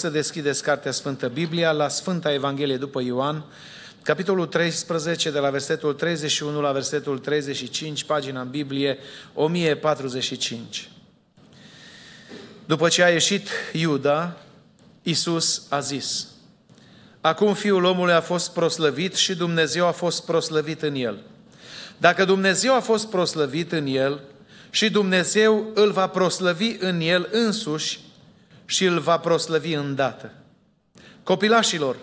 să deschideți Cartea Sfântă Biblia la Sfânta Evanghelie după Ioan, capitolul 13, de la versetul 31 la versetul 35, pagina în Biblie 1045. După ce a ieșit Iuda, Isus a zis, Acum Fiul omului a fost proslăvit și Dumnezeu a fost proslăvit în el. Dacă Dumnezeu a fost proslăvit în el și Dumnezeu îl va proslăvi în el însuși și îl va proslăvi îndată. Copilașilor,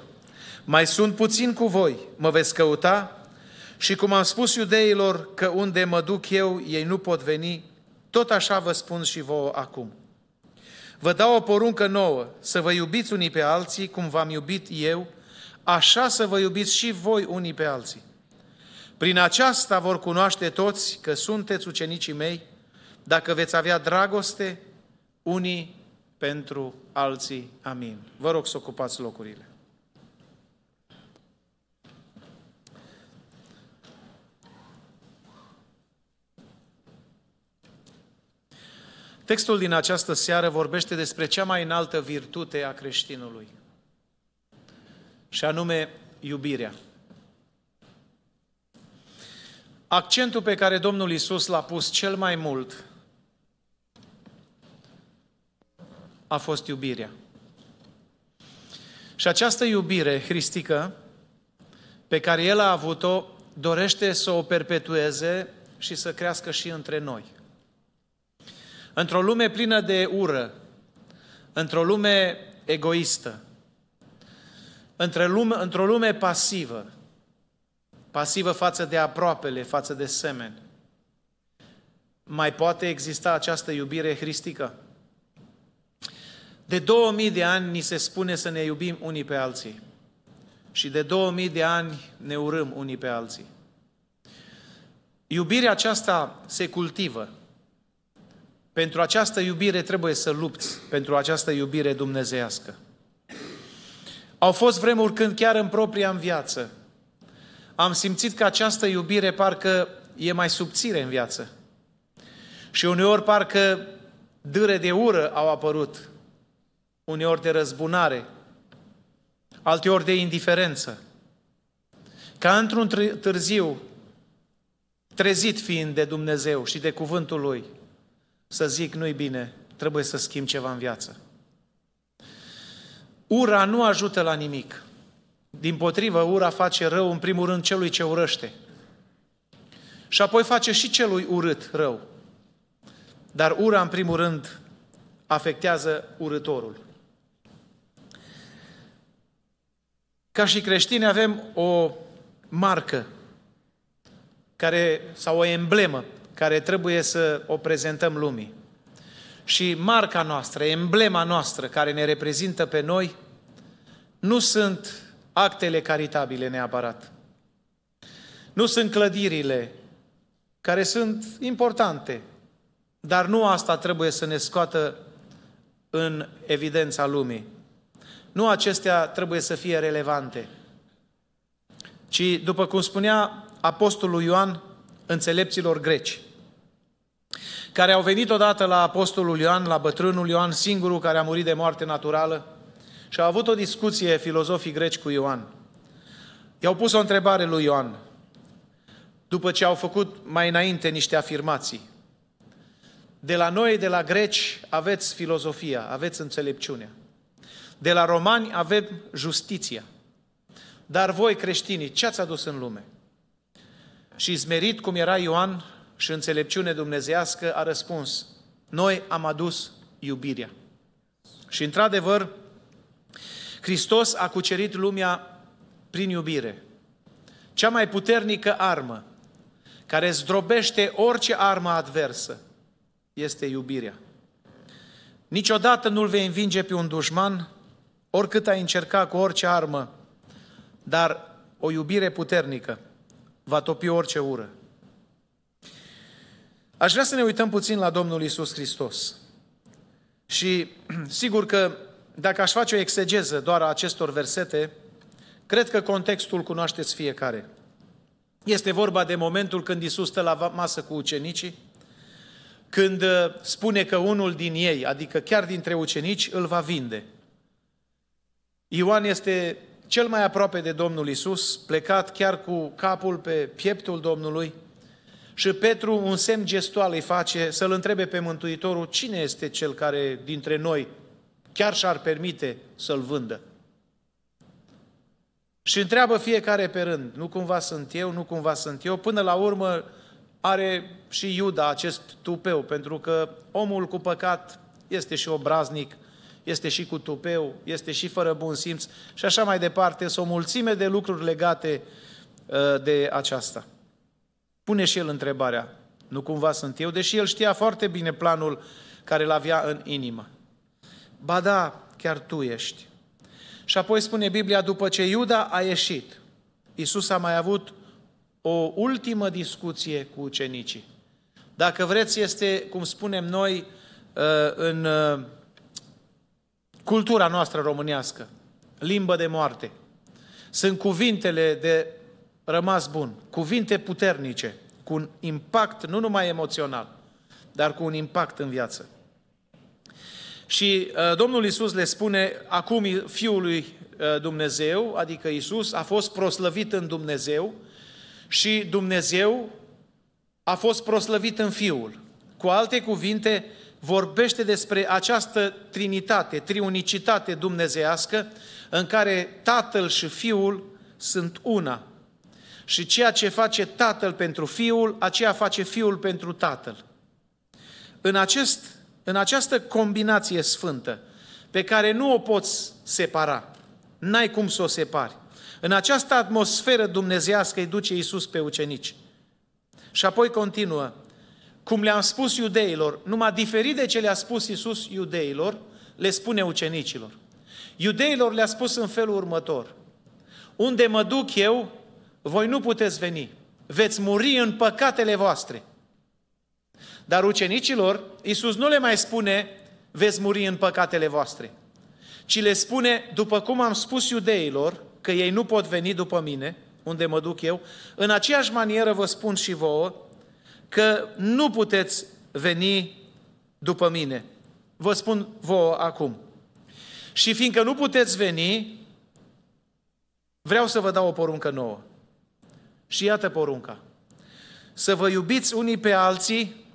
mai sunt puțin cu voi, mă veți căuta și cum am spus iudeilor că unde mă duc eu, ei nu pot veni, tot așa vă spun și vouă acum. Vă dau o poruncă nouă, să vă iubiți unii pe alții cum v-am iubit eu, așa să vă iubiți și voi unii pe alții. Prin aceasta vor cunoaște toți că sunteți ucenicii mei, dacă veți avea dragoste unii pentru alții. Amin. Vă rog să ocupați locurile. Textul din această seară vorbește despre cea mai înaltă virtute a creștinului, și anume iubirea. Accentul pe care Domnul Isus l-a pus cel mai mult a fost iubirea. Și această iubire hristică pe care El a avut-o dorește să o perpetueze și să crească și între noi. Într-o lume plină de ură, într-o lume egoistă, într-o lume, într lume pasivă, pasivă față de aproapele, față de semeni, mai poate exista această iubire hristică? De 2000 de ani ni se spune să ne iubim unii pe alții. Și de 2000 de ani ne urâm unii pe alții. Iubirea aceasta se cultivă. Pentru această iubire trebuie să lupți, pentru această iubire dumnezească. Au fost vremuri când chiar în propria în viață am simțit că această iubire parcă e mai subțire în viață. Și uneori parcă dâre de ură au apărut uneori de răzbunare, alteori de indiferență. Ca într-un târziu, trezit fiind de Dumnezeu și de cuvântul Lui, să zic, nu-i bine, trebuie să schimb ceva în viață. Ura nu ajută la nimic. Din potrivă, ura face rău în primul rând celui ce urăște. Și apoi face și celui urât rău. Dar ura, în primul rând, afectează urătorul. Ca și creștini avem o marcă care, sau o emblemă care trebuie să o prezentăm lumii. Și marca noastră, emblema noastră care ne reprezintă pe noi, nu sunt actele caritabile neapărat. Nu sunt clădirile care sunt importante, dar nu asta trebuie să ne scoată în evidența lumii. Nu acestea trebuie să fie relevante, ci, după cum spunea Apostolul Ioan înțelepților greci, care au venit odată la Apostolul Ioan, la bătrânul Ioan, singurul care a murit de moarte naturală, și au avut o discuție filozofii greci cu Ioan. I-au pus o întrebare lui Ioan, după ce au făcut mai înainte niște afirmații. De la noi, de la greci, aveți filozofia, aveți înțelepciunea. De la romani avem justiția. Dar voi, creștinii, ce ați adus în lume? Și zmerit cum era Ioan și înțelepciune dumnezească, a răspuns, noi am adus iubirea. Și într-adevăr, Hristos a cucerit lumea prin iubire. Cea mai puternică armă care zdrobește orice armă adversă este iubirea. Niciodată nu-l vei învinge pe un dușman Oricât ai încerca cu orice armă, dar o iubire puternică va topi orice ură. Aș vrea să ne uităm puțin la Domnul Isus Hristos. Și sigur că dacă aș face o exegeză doar a acestor versete, cred că contextul cunoașteți fiecare. Este vorba de momentul când Isus stă la masă cu ucenicii, când uh, spune că unul din ei, adică chiar dintre ucenici, îl va vinde – Ioan este cel mai aproape de Domnul Isus, plecat chiar cu capul pe pieptul Domnului, și Petru un semn gestual îi face să-l întrebe pe Mântuitorul cine este cel care dintre noi chiar și-ar permite să-l vândă. Și întreabă fiecare pe rând, nu cumva sunt eu, nu cumva sunt eu, până la urmă are și Iuda acest tupeu, pentru că omul cu păcat este și obraznic este și cu tupeu, este și fără bun simț și așa mai departe. Sunt o mulțime de lucruri legate ă, de aceasta. Pune și el întrebarea, nu cumva sunt eu, deși el știa foarte bine planul care îl avea în inimă. Ba da, chiar tu ești. Și apoi spune Biblia, după ce Iuda a ieșit, Isus a mai avut o ultimă discuție cu ucenicii. Dacă vreți, este, cum spunem noi, ă, în ă, cultura noastră românească, limbă de moarte. Sunt cuvintele de rămas bun, cuvinte puternice, cu un impact nu numai emoțional, dar cu un impact în viață. Și uh, Domnul Isus le spune, acum Fiul lui uh, Dumnezeu, adică Isus, a fost proslăvit în Dumnezeu și Dumnezeu a fost proslăvit în Fiul. Cu alte cuvinte, uh, vorbește despre această trinitate, triunicitate dumnezească, în care Tatăl și Fiul sunt una. Și ceea ce face Tatăl pentru Fiul, aceea face Fiul pentru Tatăl. În, acest, în această combinație sfântă, pe care nu o poți separa, n-ai cum să o separi, în această atmosferă dumnezească îi duce Iisus pe ucenici. Și apoi continuă, cum le-am spus iudeilor, numai diferit de ce le-a spus Iisus iudeilor, le spune ucenicilor. Iudeilor le-a spus în felul următor. Unde mă duc eu, voi nu puteți veni. Veți muri în păcatele voastre. Dar ucenicilor, Iisus nu le mai spune, veți muri în păcatele voastre, ci le spune, după cum am spus iudeilor, că ei nu pot veni după mine, unde mă duc eu, în aceeași manieră vă spun și vouă, că nu puteți veni după mine. Vă spun vouă acum. Și fiindcă nu puteți veni, vreau să vă dau o poruncă nouă. Și iată porunca. Să vă iubiți unii pe alții,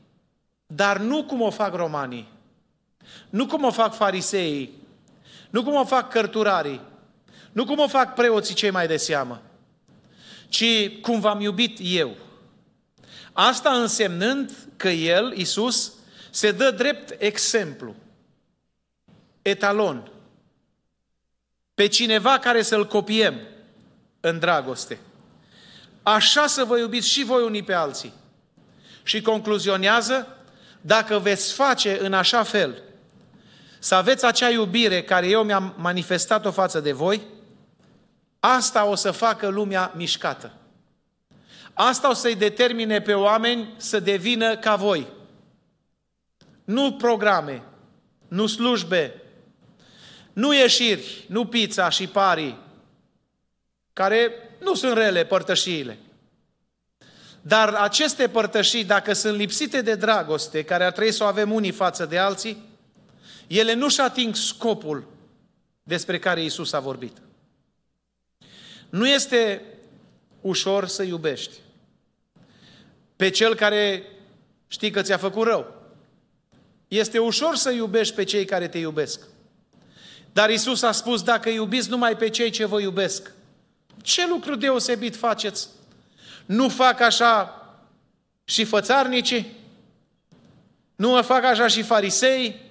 dar nu cum o fac romanii, nu cum o fac fariseii, nu cum o fac cărturarii, nu cum o fac preoții cei mai de seamă, ci cum v-am iubit eu. Asta însemnând că El, Isus, se dă drept exemplu, etalon, pe cineva care să-l copiem în dragoste. Așa să vă iubiți și voi unii pe alții. Și concluzionează, dacă veți face în așa fel, să aveți acea iubire care eu mi-am manifestat-o față de voi, asta o să facă lumea mișcată. Asta o să-i determine pe oameni să devină ca voi. Nu programe, nu slujbe, nu ieșiri, nu pizza și parii, care nu sunt rele părtășiile. Dar aceste părtășii, dacă sunt lipsite de dragoste, care ar trebui să o avem unii față de alții, ele nu-și ating scopul despre care Isus a vorbit. Nu este ușor să iubești. Pe cel care știi că ți-a făcut rău. Este ușor să iubești pe cei care te iubesc. Dar Isus a spus, dacă iubiți numai pe cei ce vă iubesc, ce lucru deosebit faceți? Nu fac așa și fățarnicii? Nu mă fac așa și farisei?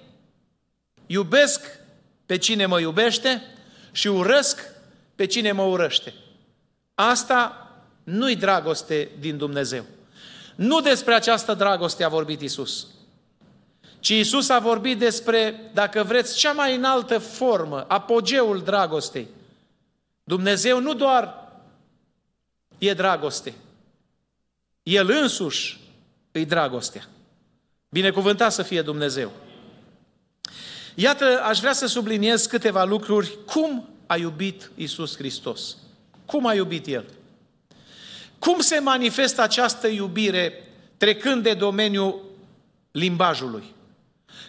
Iubesc pe cine mă iubește și urăsc pe cine mă urăște. Asta nu-i dragoste din Dumnezeu. Nu despre această dragoste a vorbit Isus. Ci Isus a vorbit despre, dacă vreți, cea mai înaltă formă, apogeul dragostei. Dumnezeu nu doar e dragoste, El însuși îi dragostea. Binecuvântat să fie Dumnezeu! Iată, aș vrea să subliniez câteva lucruri. Cum a iubit Isus Hristos? Cum a iubit El? Cum se manifestă această iubire trecând de domeniul limbajului?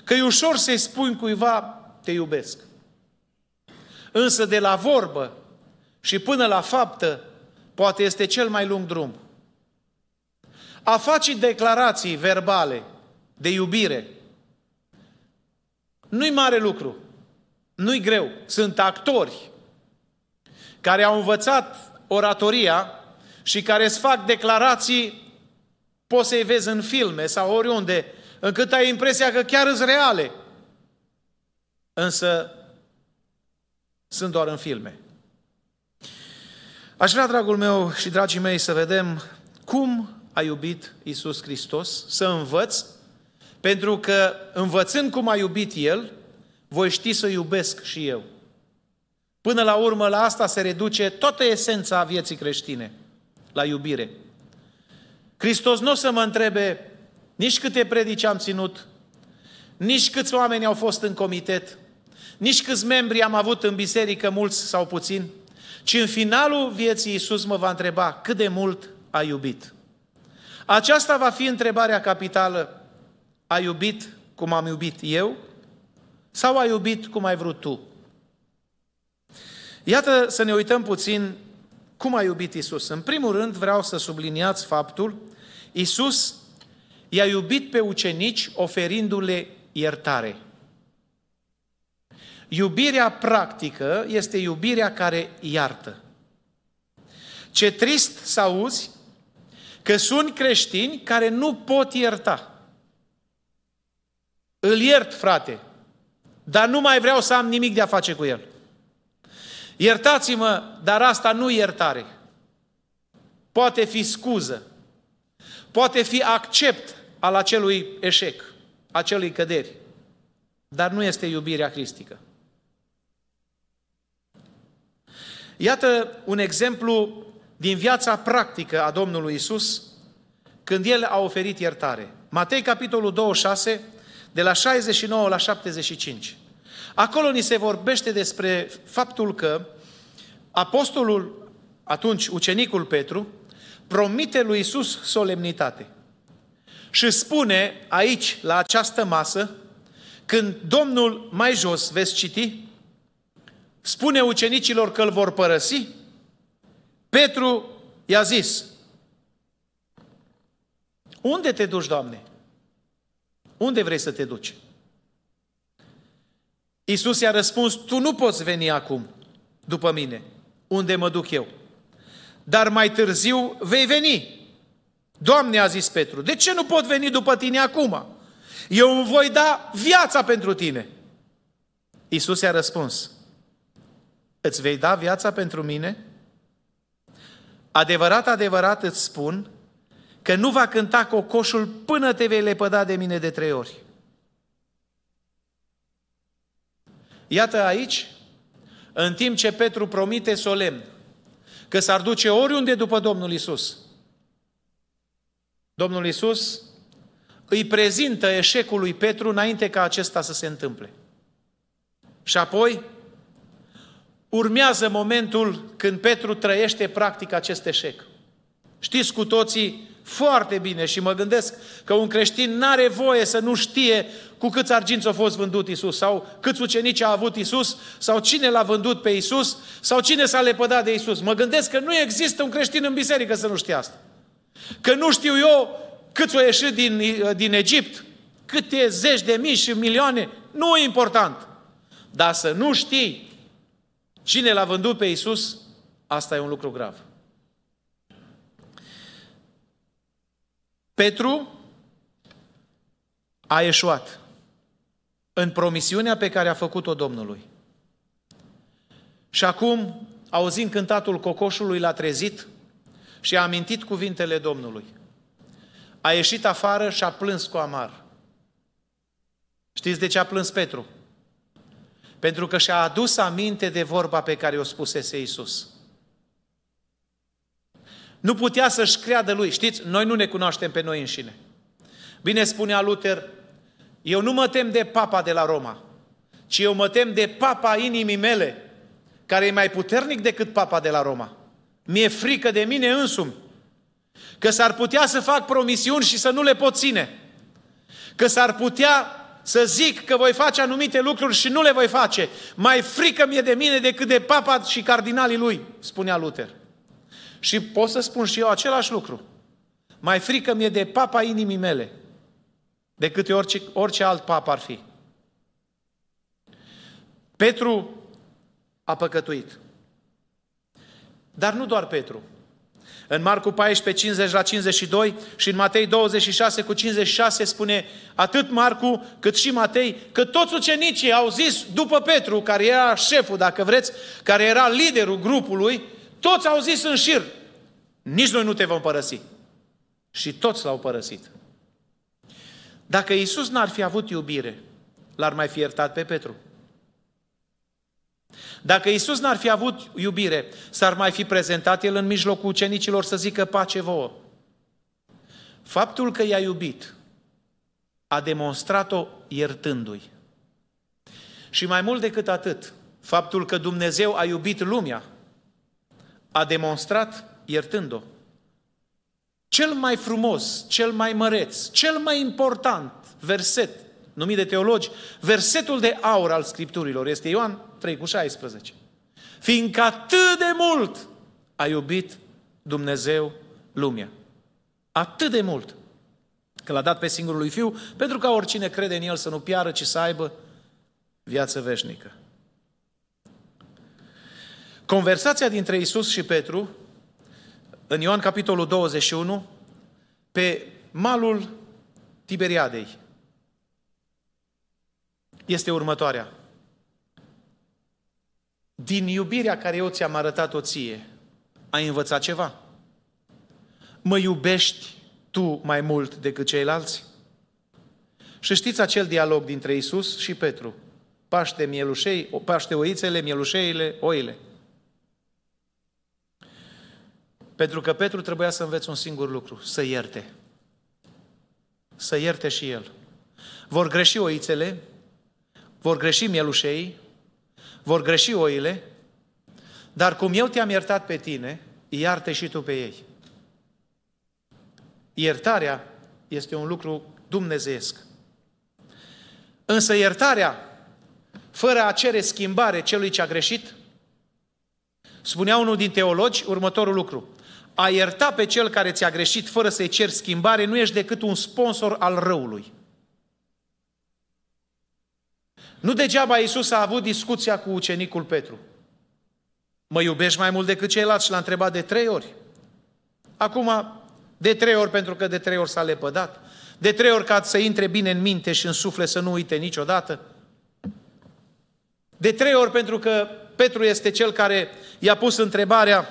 Că e ușor să-i spui cuiva, te iubesc. Însă de la vorbă și până la faptă, poate este cel mai lung drum. A face declarații verbale de iubire nu-i mare lucru, nu-i greu. Sunt actori care au învățat oratoria și care îți fac declarații, poți să-i vezi în filme sau oriunde, încât ai impresia că chiar sunt reale. Însă sunt doar în filme. Aș vrea, dragul meu și dragii mei, să vedem cum a iubit Isus Hristos, să învăț, pentru că învățând cum a iubit El, voi ști să iubesc și eu. Până la urmă, la asta se reduce toată esența vieții creștine – la iubire. Hristos nu o să mă întrebe nici câte predici am ținut, nici câți oameni au fost în comitet, nici câți membri am avut în biserică, mulți sau puțini, ci în finalul vieții Iisus mă va întreba cât de mult a iubit. Aceasta va fi întrebarea capitală. A iubit cum am iubit eu sau a iubit cum ai vrut tu? Iată să ne uităm puțin cum a iubit Isus? În primul rând vreau să subliniați faptul, Isus i-a iubit pe ucenici oferindu-le iertare. Iubirea practică este iubirea care iartă. Ce trist să auzi că sunt creștini care nu pot ierta. Îl iert, frate, dar nu mai vreau să am nimic de a face cu el. Iertați-mă, dar asta nu iertare. Poate fi scuză. Poate fi accept al acelui eșec, acelui căderi. Dar nu este iubirea cristică. Iată un exemplu din viața practică a Domnului Isus, când El a oferit iertare. Matei, capitolul 26, de la 69 la 75. Acolo ni se vorbește despre faptul că apostolul, atunci ucenicul Petru, promite lui Isus solemnitate. Și spune aici, la această masă, când Domnul, mai jos, veți citi, spune ucenicilor că îl vor părăsi, Petru i-a zis, unde te duci, Doamne? Unde vrei să te duci? Isus i-a răspuns, tu nu poți veni acum după mine, unde mă duc eu. Dar mai târziu vei veni. Doamne, a zis Petru, de ce nu pot veni după tine acum? Eu îmi voi da viața pentru tine. Isus i-a răspuns, îți vei da viața pentru mine? Adevărat, adevărat îți spun că nu va cânta cocoșul până te vei lepăda de mine de trei ori. Iată aici, în timp ce Petru promite solemn că s-ar duce oriunde după Domnul Isus. Domnul Isus îi prezintă eșecul lui Petru înainte ca acesta să se întâmple. Și apoi urmează momentul când Petru trăiește practic acest eșec. Știți cu toții foarte bine și mă gândesc că un creștin n-are voie să nu știe cu câți arginți a fost vândut Isus sau câți ucenici a avut Isus sau cine l-a vândut pe Isus sau cine s-a lepădat de Isus. Mă gândesc că nu există un creștin în biserică să nu știe asta. Că nu știu eu câți au ieșit din, din Egipt, câte zeci de mii și milioane, nu e important. Dar să nu știi cine l-a vândut pe Isus, asta e un lucru grav. Petru a eșuat în promisiunea pe care a făcut-o Domnului. Și acum, auzind cântatul cocoșului, l-a trezit și a amintit cuvintele Domnului. A ieșit afară și a plâns cu amar. Știți de ce a plâns Petru? Pentru că și-a adus aminte de vorba pe care o spusese Iisus. Nu putea să-și creadă lui. Știți, noi nu ne cunoaștem pe noi înșine. Bine spunea Luther, eu nu mă tem de papa de la Roma, ci eu mă tem de papa inimii mele, care e mai puternic decât papa de la Roma. Mi-e frică de mine însumi, că s-ar putea să fac promisiuni și să nu le pot ține, că s-ar putea să zic că voi face anumite lucruri și nu le voi face. Mai frică mi-e de mine decât de papa și cardinalii lui, spunea Luther. Și pot să spun și eu același lucru. Mai frică mi-e de papa inimii mele decât orice, orice alt papa ar fi. Petru a păcătuit. Dar nu doar Petru. În Marcu 14, 50 la 52 și în Matei 26 cu 56 spune atât Marcu cât și Matei că toți ucenicii au zis după Petru, care era șeful, dacă vreți, care era liderul grupului, toți au zis în șir, nici noi nu te vom părăsi. Și toți l-au părăsit. Dacă Isus n-ar fi avut iubire, l-ar mai fi iertat pe Petru. Dacă Isus n-ar fi avut iubire, s-ar mai fi prezentat el în mijlocul ucenicilor să zică pace vouă. Faptul că i-a iubit a demonstrat-o iertându-i. Și mai mult decât atât, faptul că Dumnezeu a iubit lumea a demonstrat iertând-o. Cel mai frumos, cel mai măreț, cel mai important verset numit de teologi, versetul de aur al Scripturilor este Ioan 3 cu 16. Fiindcă atât de mult a iubit Dumnezeu lumea. Atât de mult că l-a dat pe singurul lui Fiu, pentru ca oricine crede în El să nu piară, ci să aibă viață veșnică. Conversația dintre Isus și Petru, în Ioan capitolul 21, pe malul Tiberiadei, este următoarea. Din iubirea care eu ți-am arătat-o ție, ai învățat ceva? Mă iubești tu mai mult decât ceilalți? Și știți acel dialog dintre Isus și Petru. Paște, mielușei, paște oițele, mielușeile, oile. Pentru că Petru trebuia să învețe un singur lucru, să ierte. Să ierte și el. Vor greși oițele, vor greși mielușei, vor greși oile, dar cum eu te-am iertat pe tine, iarte și tu pe ei. Iertarea este un lucru dumnezeesc. Însă iertarea, fără a cere schimbare celui ce a greșit, spunea unul din teologi următorul lucru. A ierta pe cel care ți-a greșit fără să-i ceri schimbare nu ești decât un sponsor al răului. Nu degeaba Iisus a avut discuția cu ucenicul Petru. Mă iubești mai mult decât ceilalți? Și l-a întrebat de trei ori. Acum, de trei ori pentru că de trei ori s-a lepădat. De trei ori ca să intre bine în minte și în suflet să nu uite niciodată. De trei ori pentru că Petru este cel care i-a pus întrebarea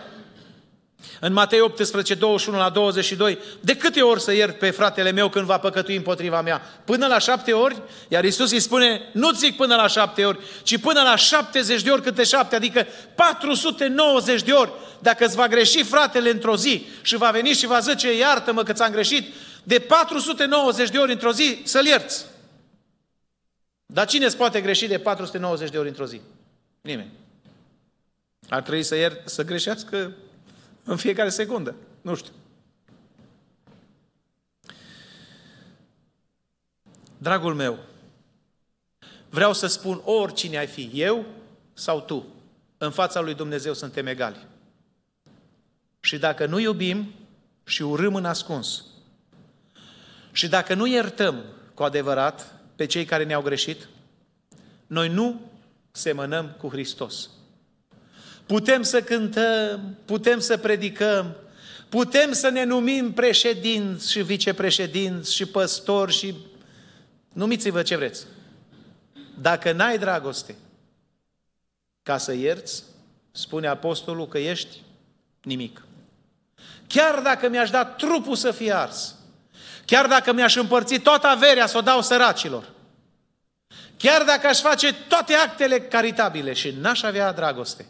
în Matei 18, 21 la 22, de câte ori să iert pe fratele meu când va păcătui împotriva mea? Până la șapte ori? Iar Isus îi spune, nu zic până la șapte ori, ci până la 70 de ori câte șapte, adică 490 de ori. Dacă îți va greși fratele într-o zi și va veni și va zice, iartă-mă că ți-am greșit, de 490 de ori într-o zi să-l ierți. Dar cine îți poate greși de 490 de ori într-o zi? Nimeni. Ar trebui să, iert, să greșească în fiecare secundă. Nu știu. Dragul meu, vreau să spun oricine ai fi, eu sau tu, în fața lui Dumnezeu suntem egali. Și dacă nu iubim și urâm în ascuns, și dacă nu iertăm cu adevărat pe cei care ne-au greșit, noi nu semănăm cu Hristos putem să cântăm, putem să predicăm, putem să ne numim președinți și vicepreședinți și păstori și numiți-vă ce vreți. Dacă n-ai dragoste ca să ierți, spune apostolul că ești nimic. Chiar dacă mi-aș da trupul să fie ars, chiar dacă mi-aș împărți toată averea să o dau săracilor, chiar dacă aș face toate actele caritabile și n-aș avea dragoste,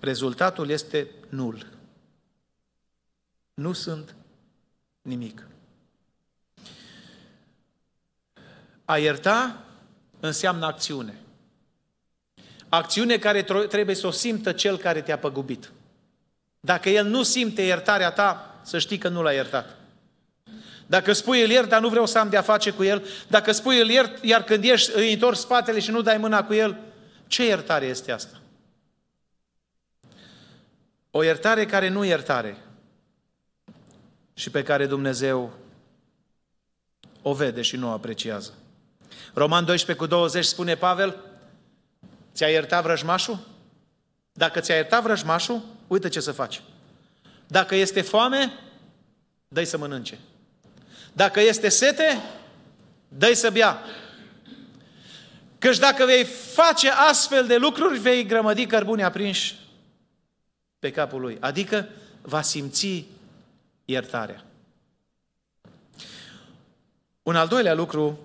Rezultatul este nul. Nu sunt nimic. A ierta înseamnă acțiune. Acțiune care trebuie să o simtă cel care te-a păgubit. Dacă el nu simte iertarea ta, să știi că nu l-a iertat. Dacă spui îl iert, dar nu vreau să am de-a face cu el, dacă spui îl iert, iar când ești, îi întorci spatele și nu dai mâna cu el, ce iertare este asta? O iertare care nu iertare și pe care Dumnezeu o vede și nu o apreciază. Roman 12 cu 20 spune Pavel, ți-a iertat vrăjmașul? Dacă ți-a iertat vrăjmașul, uite ce să faci. Dacă este foame, dă să mănânce. Dacă este sete, dă să bea. Căci dacă vei face astfel de lucruri, vei grămădi cărbuni aprinși pe capul lui. Adică va simți iertarea. Un al doilea lucru,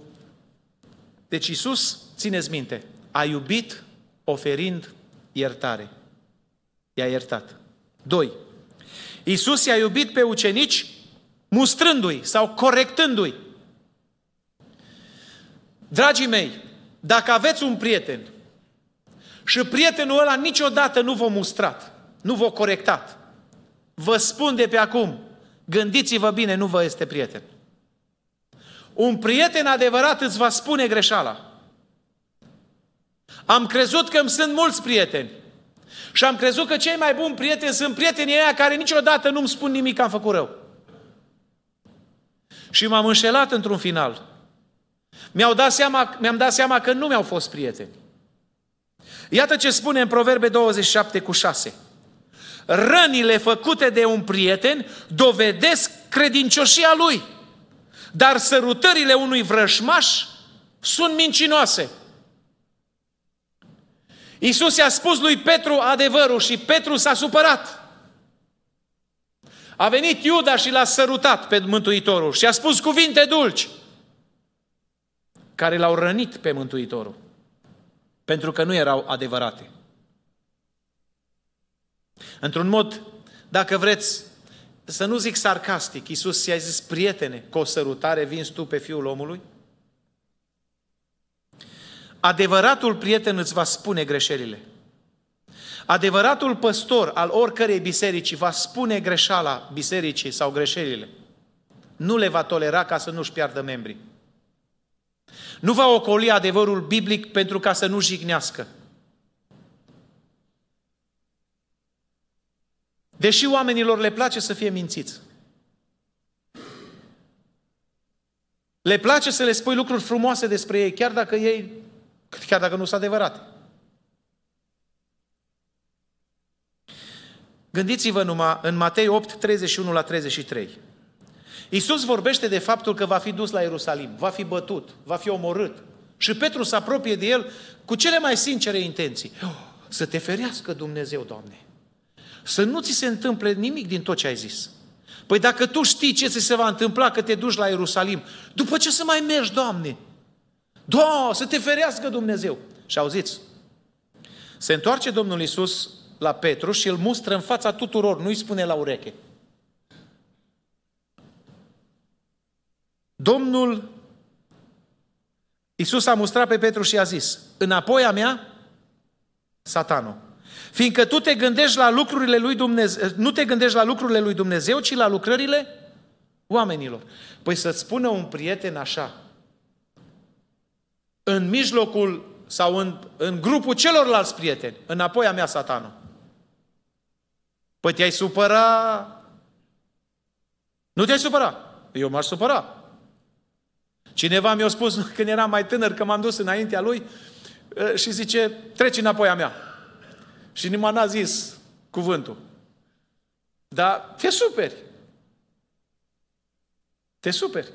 deci Iisus, țineți minte, a iubit oferind iertare. I-a iertat. Doi. Iisus i-a iubit pe ucenici mustrându-i sau corectându-i. Dragii mei, dacă aveți un prieten și prietenul ăla niciodată nu vă mustrat, nu v-a corectat. Vă spun de pe acum, gândiți-vă bine, nu vă este prieten. Un prieten adevărat îți va spune greșeala. Am crezut că îmi sunt mulți prieteni. Și am crezut că cei mai buni prieteni sunt prietenii aia care niciodată nu-mi spun nimic că am făcut rău. Și m-am înșelat într-un final. Mi-au dat seama, mi-am dat seama că nu mi-au fost prieteni. Iată ce spune în Proverbe 27 cu 6 rănile făcute de un prieten dovedesc credincioșia lui. Dar sărutările unui vrășmaș sunt mincinoase. Iisus i-a spus lui Petru adevărul și Petru s-a supărat. A venit Iuda și l-a sărutat pe Mântuitorul și a spus cuvinte dulci care l-au rănit pe Mântuitorul pentru că nu erau adevărate. Într-un mod, dacă vreți, să nu zic sarcastic, Iisus i-a zis, prietene, cu o sărutare vinzi tu pe Fiul omului? Adevăratul prieten îți va spune greșelile. Adevăratul păstor al oricărei biserici va spune greșeala bisericii sau greșelile. Nu le va tolera ca să nu-și piardă membrii. Nu va ocoli adevărul biblic pentru ca să nu jignească. Deși oamenilor le place să fie mințiți. Le place să le spui lucruri frumoase despre ei, chiar dacă ei, chiar dacă nu sunt adevărate. Gândiți-vă numai în Matei 8, 31 la 33. Iisus vorbește de faptul că va fi dus la Ierusalim, va fi bătut, va fi omorât. Și Petru se apropie de el cu cele mai sincere intenții. Oh, să te ferească Dumnezeu, Doamne! să nu ți se întâmple nimic din tot ce ai zis. Păi dacă tu știi ce ți se va întâmpla că te duci la Ierusalim, după ce să mai mergi, Doamne? do, să te ferească Dumnezeu! Și auziți, se întoarce Domnul Isus la Petru și îl mustră în fața tuturor, nu-i spune la ureche. Domnul Isus a mustrat pe Petru și a zis, înapoi a mea, satanul. Fiindcă tu te gândești la lucrurile lui Dumnezeu, nu te gândești la lucrurile lui Dumnezeu, ci la lucrările oamenilor. Păi să-ți spună un prieten așa, în mijlocul sau în, în grupul celorlalți prieteni, înapoi a mea satanul. Păi te-ai supăra? Nu te-ai supăra? Eu m-aș supăra. Cineva mi-a spus când eram mai tânăr, că m-am dus înaintea lui și zice, treci înapoi a mea. Și nimeni n-a zis cuvântul. Dar te superi. Te superi.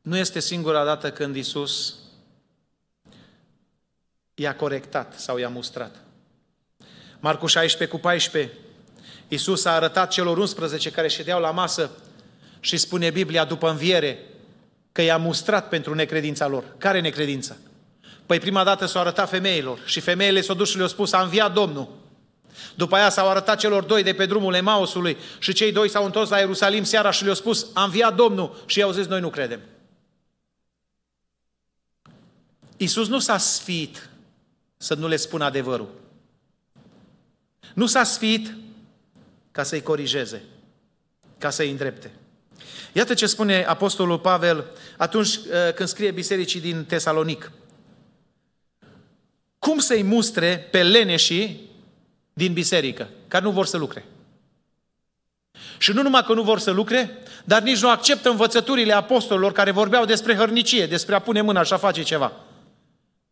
Nu este singura dată când Isus i-a corectat sau i-a mustrat. Marcu 16 cu 14, Iisus a arătat celor 11 care ședeau la masă și spune Biblia după înviere, că i-a mustrat pentru necredința lor. Care necredință? Păi prima dată s-au arătat femeilor și femeile s-au dus și le-au spus, a înviat Domnul. După aia s-au arătat celor doi de pe drumul Emausului și cei doi s-au întors la Ierusalim seara și le-au spus, a înviat Domnul și i-au zis, noi nu credem. Iisus nu s-a sfit să nu le spună adevărul. Nu s-a sfit ca să-i corijeze, ca să-i îndrepte. Iată ce spune Apostolul Pavel atunci uh, când scrie bisericii din Tesalonic. Cum să-i mustre pe leneșii din biserică, care nu vor să lucre? Și nu numai că nu vor să lucre, dar nici nu acceptă învățăturile apostolilor care vorbeau despre hărnicie, despre a pune mâna și a face ceva.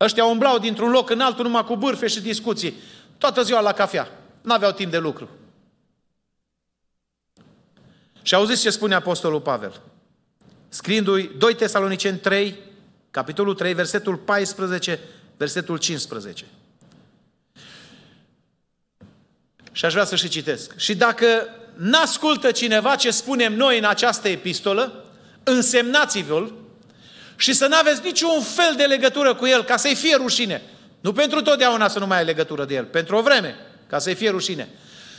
Ăștia umblau dintr-un loc în altul numai cu bârfe și discuții. Toată ziua la cafea. N-aveau timp de lucru. Și auziți ce spune Apostolul Pavel. Scriindu-i 2 Tesaloniceni 3, capitolul 3, versetul 14, versetul 15. Și aș vrea să și citesc. Și dacă n-ascultă cineva ce spunem noi în această epistolă, însemnați-vă-l și să n-aveți niciun fel de legătură cu el, ca să-i fie rușine. Nu pentru totdeauna să nu mai ai legătură de el, pentru o vreme, ca să-i fie rușine.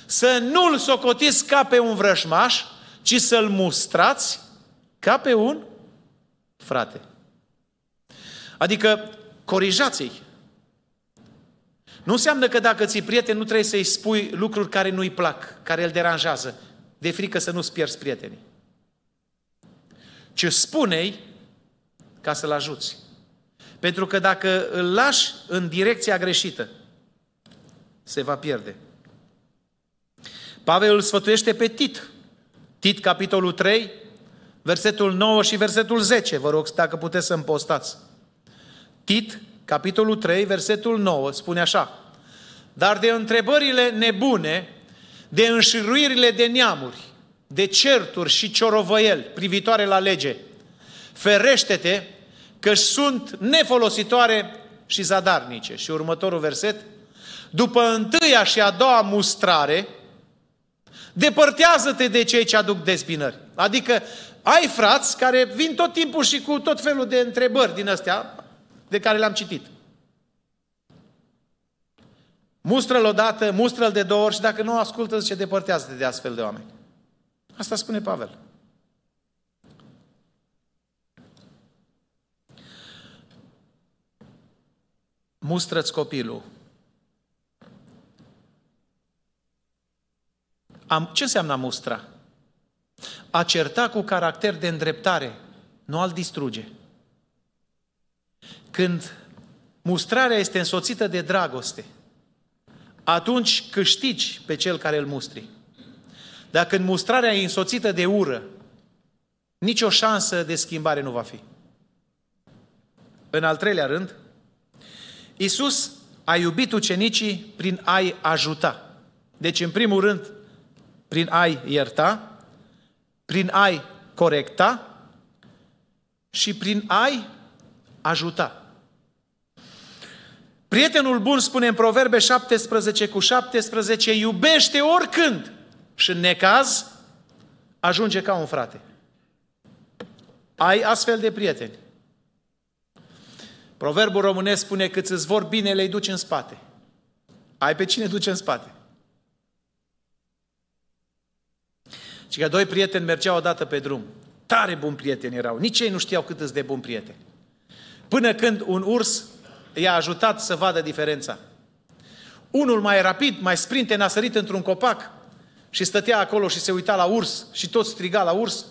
Să nu-l socotiți ca pe un vrășmaș, ci să-l mustrați ca pe un frate. Adică corijați-i. Nu înseamnă că dacă ți-i prieten, nu trebuie să-i spui lucruri care nu-i plac, care îl deranjează, de frică să nu-ți pierzi prietenii. Ce spune-i ca să-l ajuți. Pentru că dacă îl lași în direcția greșită, se va pierde. Pavel îl sfătuiește pe Tit Tit, capitolul 3, versetul 9 și versetul 10. Vă rog, dacă puteți să împostați. Tit, capitolul 3, versetul 9, spune așa. Dar de întrebările nebune, de înșiruirile de neamuri, de certuri și ciorovăieli privitoare la lege, ferește-te că sunt nefolositoare și zadarnice. Și următorul verset, după întâia și a doua mustrare, Depărtează-te de cei ce aduc dezbinări. Adică ai frați care vin tot timpul și cu tot felul de întrebări din astea de care le-am citit. Mustră-l odată, mustră-l de două ori și dacă nu ascultă, zice, depărtează-te de astfel de oameni. Asta spune Pavel. Mustră-ți copilul Am, ce înseamnă a mustra? A certa cu caracter de îndreptare, nu al distruge. Când mustrarea este însoțită de dragoste, atunci câștigi pe cel care îl mustri. Dar când mustrarea e însoțită de ură, nicio șansă de schimbare nu va fi. În al treilea rând, Isus a iubit ucenicii prin a-i ajuta. Deci, în primul rând, prin ai ierta, prin ai corecta și prin ai ajuta. Prietenul bun spune în Proverbe 17 cu 17, iubește oricând și în necaz ajunge ca un frate. Ai astfel de prieteni. Proverbul românesc spune, cât îți vor bine le duci în spate. Ai pe cine duce în spate. Și că doi prieteni mergeau odată pe drum. Tare buni prieteni erau. Nici ei nu știau cât de buni prieteni. Până când un urs i-a ajutat să vadă diferența. Unul mai rapid, mai sprinte, n-a sărit într-un copac și stătea acolo și se uita la urs și tot striga la urs.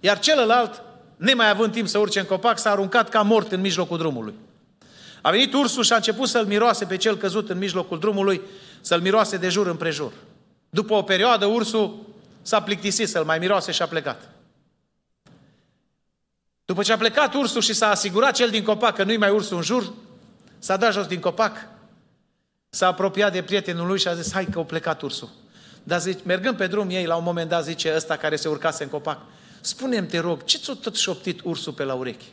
Iar celălalt, nemai având timp să urce în copac, s-a aruncat ca mort în mijlocul drumului. A venit ursul și a început să-l miroase pe cel căzut în mijlocul drumului, să-l miroase de jur împrejur. După o perioadă, ursul s-a plictisit să-l mai miroase și a plecat. După ce a plecat ursul și s-a asigurat cel din copac că nu-i mai ursul în jur, s-a dat jos din copac, s-a apropiat de prietenul lui și a zis, hai că a plecat ursul. Dar zice, mergând pe drum, ei la un moment dat zice ăsta care se urcase în copac, spune te rog, ce ți-o tot șoptit ursul pe la urechi?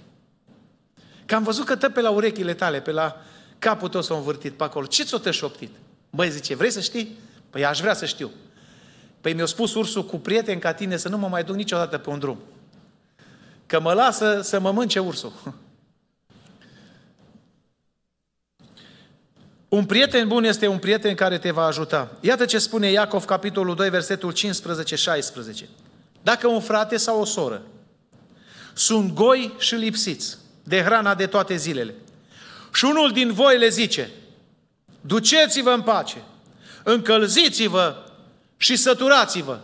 Că am văzut că tă pe la urechile tale, pe la capul tău s-a învârtit pe acolo. Ce ți-o tot șoptit? Băi, zice, vrei să știi? Păi aș vrea să știu. Păi mi-a spus ursul cu prieten ca tine să nu mă mai duc niciodată pe un drum. Că mă lasă să mă mânce ursul. Un prieten bun este un prieten care te va ajuta. Iată ce spune Iacov, capitolul 2, versetul 15-16. Dacă un frate sau o soră sunt goi și lipsiți de hrana de toate zilele și unul din voi le zice, duceți-vă în pace, încălziți-vă și săturați-vă,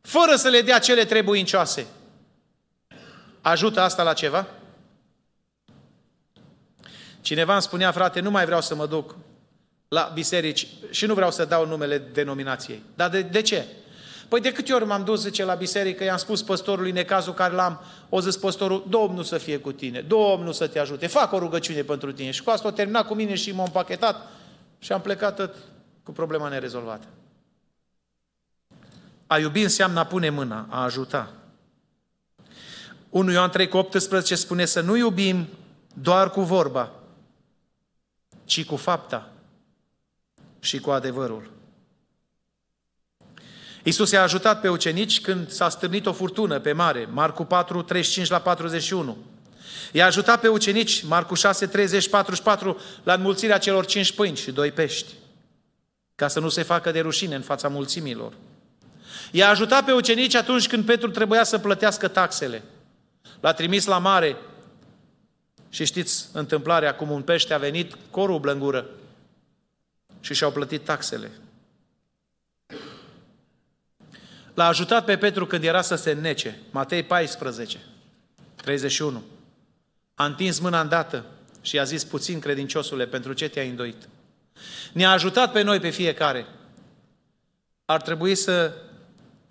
fără să le dea cele trebuincioase. Ajută asta la ceva? Cineva îmi spunea, frate, nu mai vreau să mă duc la biserici și nu vreau să dau numele denominației. Dar de, de ce? Păi de câte ori m-am dus, zice, la biserică, i-am spus păstorului necazul care l-am, o zis păstorul, Domnul să fie cu tine, Domnul să te ajute, fac o rugăciune pentru tine. Și cu asta o terminat cu mine și m-am pachetat și am plecat cu problema nerezolvată. A iubi înseamnă a pune mâna, a ajuta. 1 Ioan 3 cu 18 spune să nu iubim doar cu vorba, ci cu fapta și cu adevărul. Iisus i-a ajutat pe ucenici când s-a stârnit o furtună pe mare, Marcu 4, 35 la 41. I-a ajutat pe ucenici, Marcu 6, 30, 44, la înmulțirea celor cinci pâini și doi pești, ca să nu se facă de rușine în fața mulțimilor. I-a ajutat pe ucenici atunci când Petru trebuia să plătească taxele. L-a trimis la mare și știți întâmplarea, cum un pește a venit corul o în gură și și-au plătit taxele. L-a ajutat pe Petru când era să se nece. Matei 14, 31. A întins mâna îndată și i-a zis puțin credinciosule, pentru ce te-ai îndoit? Ne-a ajutat pe noi, pe fiecare. Ar trebui să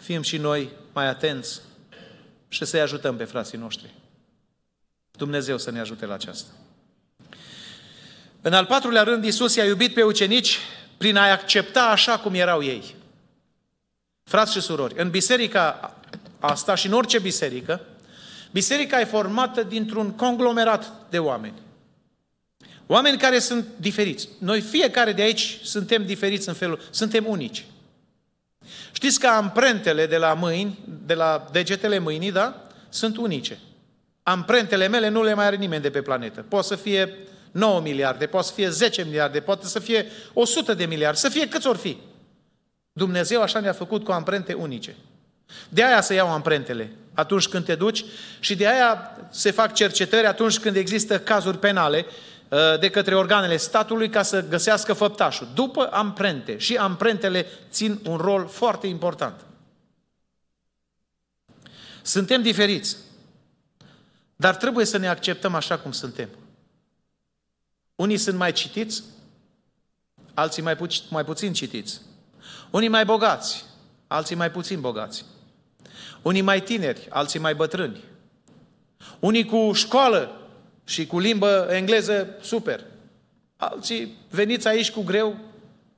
fim și noi mai atenți și să-i ajutăm pe frații noștri. Dumnezeu să ne ajute la aceasta. În al patrulea rând, Iisus i-a iubit pe ucenici prin a-i accepta așa cum erau ei. Frați și surori, în biserica asta și în orice biserică, biserica e formată dintr-un conglomerat de oameni. Oameni care sunt diferiți. Noi fiecare de aici suntem diferiți în felul, suntem unici. Știți că amprentele de la mâini, de la degetele mâinii, da? Sunt unice. Amprentele mele nu le mai are nimeni de pe planetă. Poate să fie 9 miliarde, poate să fie 10 miliarde, poate să fie 100 de miliarde, să fie câți ori fi. Dumnezeu așa ne-a făcut cu amprente unice. De aia se iau amprentele atunci când te duci și de aia se fac cercetări atunci când există cazuri penale Uh, de către organele statului ca să găsească făptașul. După amprente. Și amprentele țin un rol foarte important. Suntem diferiți. Dar trebuie să ne acceptăm așa cum suntem. Unii sunt mai citiți, alții mai, pu- mai puțin citiți. Unii mai bogați, alții mai puțin bogați. Unii mai tineri, alții mai bătrâni. Unii cu școală, și cu limbă engleză, super. Alții veniți aici cu greu,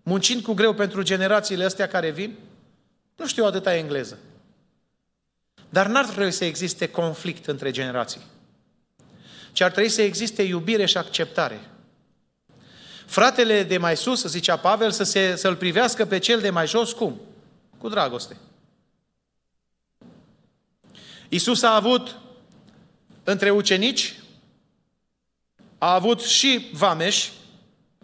muncind cu greu pentru generațiile astea care vin, nu știu atâta engleză. Dar n-ar trebui să existe conflict între generații, ci ar trebui să existe iubire și acceptare. Fratele de mai sus, zicea Pavel, să se, să-l privească pe cel de mai jos, cum? Cu dragoste. Isus a avut între ucenici a avut și vameș,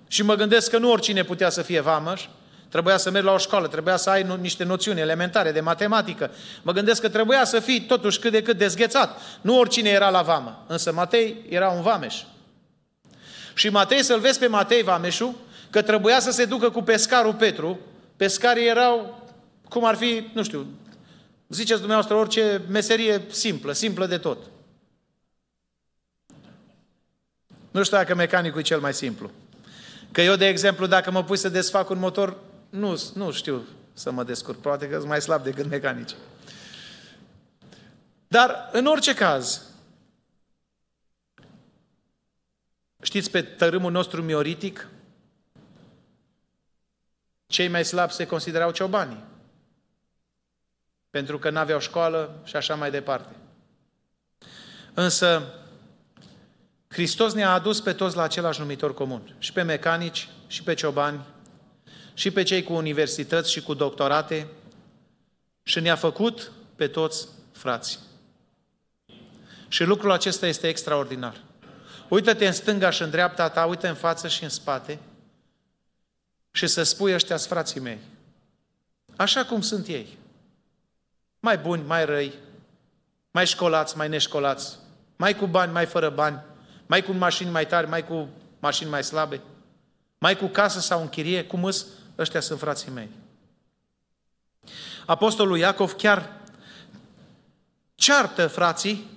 și mă gândesc că nu oricine putea să fie vameș, Trebuia să mergi la o școală, trebuia să ai niște noțiuni elementare de matematică. Mă gândesc că trebuia să fii totuși cât de cât dezghețat. Nu oricine era la vamă, însă Matei era un vameș. Și Matei, să-l vezi pe Matei vameșul, că trebuia să se ducă cu pescarul Petru. Pescarii erau, cum ar fi, nu știu, ziceți dumneavoastră, orice meserie simplă, simplă de tot. Nu știu dacă mecanicul e cel mai simplu. Că eu, de exemplu, dacă mă pui să desfac un motor, nu, nu știu să mă descurc. Poate că sunt mai slab decât mecanici. Dar, în orice caz, știți, pe tărâmul nostru mioritic, cei mai slabi se considerau ciobanii. Pentru că n-aveau școală și așa mai departe. Însă, Hristos ne-a adus pe toți la același numitor comun, și pe mecanici, și pe ciobani, și pe cei cu universități și cu doctorate, și ne-a făcut pe toți frați. Și lucrul acesta este extraordinar. Uită-te în stânga și în dreapta ta, uită în față și în spate și să spui ăștia frații mei. Așa cum sunt ei. Mai buni, mai răi, mai școlați, mai neșcolați, mai cu bani, mai fără bani, mai cu mașini mai tari, mai cu mașini mai slabe, mai cu casă sau închirie, cum îs, ăștia sunt frații mei. Apostolul Iacov chiar ceartă frații,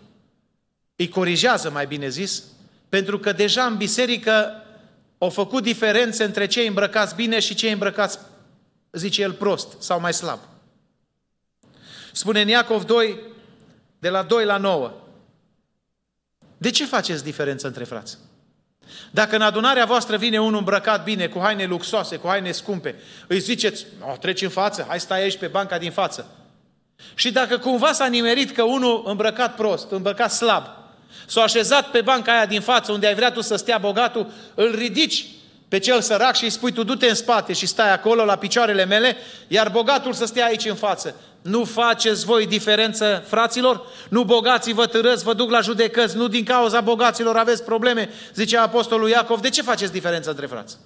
îi corijează mai bine zis, pentru că deja în biserică au făcut diferențe între cei îmbrăcați bine și cei îmbrăcați, zice el, prost sau mai slab. Spune în Iacov 2, de la 2 la 9. De ce faceți diferență între frați? Dacă în adunarea voastră vine unul îmbrăcat bine, cu haine luxoase, cu haine scumpe, îi ziceți, o, treci în față, hai stai aici pe banca din față. Și dacă cumva s-a nimerit că unul îmbrăcat prost, îmbrăcat slab, s-a așezat pe banca aia din față, unde ai vrea tu să stea bogatul, îl ridici pe cel sărac și îi spui tu du-te în spate și stai acolo la picioarele mele, iar bogatul să stea aici în față. Nu faceți voi diferență, fraților? Nu bogații vă târăți, vă duc la judecăți, nu din cauza bogaților aveți probleme, zice Apostolul Iacov. De ce faceți diferență între frați?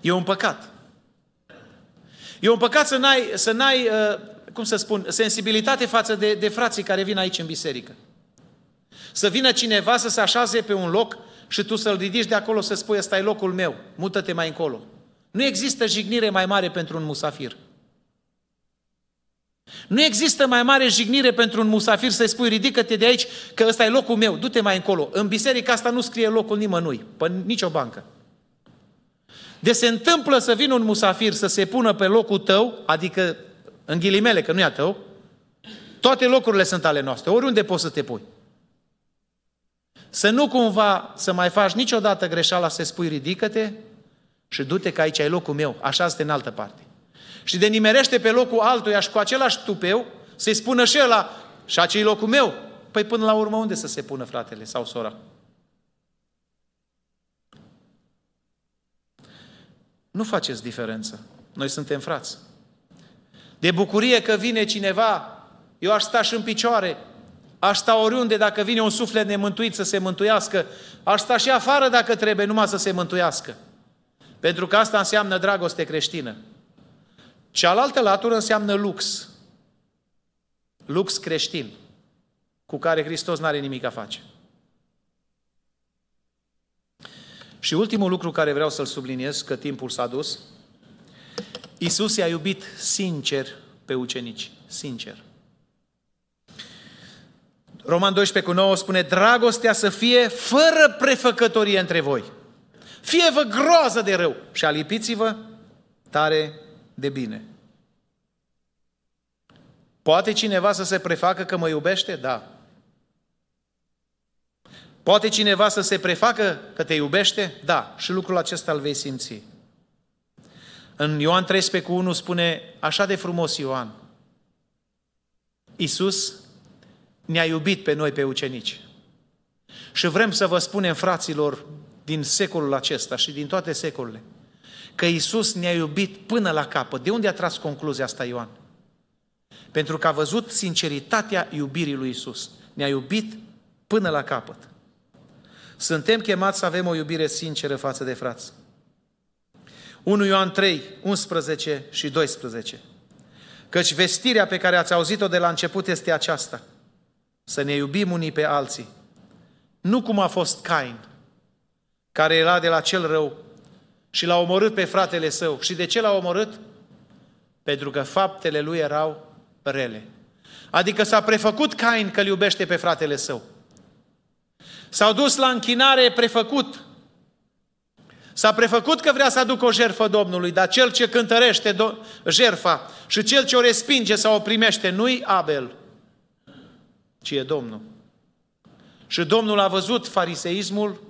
E un păcat. E un păcat să n-ai, să n-ai uh, cum să spun, sensibilitate față de, de frații care vin aici în biserică. Să vină cineva să se așeze pe un loc și tu să-l ridici de acolo să spui, ăsta e locul meu, mută-te mai încolo. Nu există jignire mai mare pentru un musafir. Nu există mai mare jignire pentru un musafir să-i spui, ridică-te de aici, că ăsta e locul meu, du-te mai încolo. În biserica asta nu scrie locul nimănui, pe nicio bancă. De se întâmplă să vină un musafir să se pună pe locul tău, adică în ghilimele, că nu e a tău, toate locurile sunt ale noastre, oriunde poți să te pui. Să nu cumva să mai faci niciodată greșeala să spui ridică-te și du-te că aici ai locul meu, așa este în altă parte. Și de nimerește pe locul altuia și cu același tupeu să-i spună și ăla, și acei locul meu. Păi până la urmă unde să se pună fratele sau sora? Nu faceți diferență. Noi suntem frați. De bucurie că vine cineva, eu aș sta și în picioare, Aș sta oriunde dacă vine un suflet nemântuit să se mântuiască. Aș sta și afară dacă trebuie numai să se mântuiască. Pentru că asta înseamnă dragoste creștină. Cealaltă latură înseamnă lux. Lux creștin, cu care Hristos n-are nimic a face. Și ultimul lucru care vreau să-l subliniez, că timpul s-a dus, Iisus i-a iubit sincer pe ucenici, sincer. Roman 12 cu 9 spune, dragostea să fie fără prefăcătorie între voi. Fie-vă groază de rău și alipiți-vă tare de bine. Poate cineva să se prefacă că mă iubește? Da. Poate cineva să se prefacă că te iubește? Da. Și lucrul acesta îl vei simți. În Ioan 13 cu 1 spune așa de frumos Ioan. Iisus ne-a iubit pe noi, pe ucenici. Și vrem să vă spunem, fraților, din secolul acesta și din toate secolele, că Isus ne-a iubit până la capăt. De unde a tras concluzia asta Ioan? Pentru că a văzut sinceritatea iubirii lui Isus. Ne-a iubit până la capăt. Suntem chemați să avem o iubire sinceră față de frați. 1 Ioan 3, 11 și 12. Căci vestirea pe care ați auzit-o de la început este aceasta – să ne iubim unii pe alții. Nu cum a fost Cain, care era de la cel rău și l-a omorât pe fratele său. Și de ce l-a omorât? Pentru că faptele lui erau rele. Adică s-a prefăcut Cain că îl iubește pe fratele său. S-au dus la închinare prefăcut. S-a prefăcut că vrea să aducă o jerfă Domnului, dar cel ce cântărește do- jerfa și cel ce o respinge sau o primește nu-i Abel, ci e Domnul. Și Domnul a văzut fariseismul,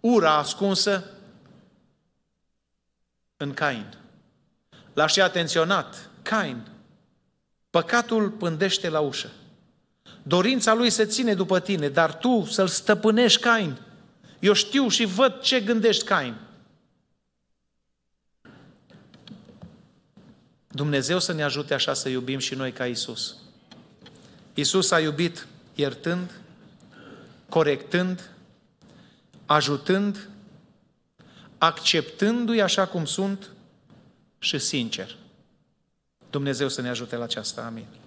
ura ascunsă în Cain. L-a și atenționat. Cain, păcatul pândește la ușă. Dorința lui se ține după tine, dar tu să-l stăpânești, Cain. Eu știu și văd ce gândești, Cain. Dumnezeu să ne ajute așa să iubim și noi ca Isus. Isus a iubit iertând, corectând, ajutând, acceptându-i așa cum sunt și sincer. Dumnezeu să ne ajute la aceasta. Amin.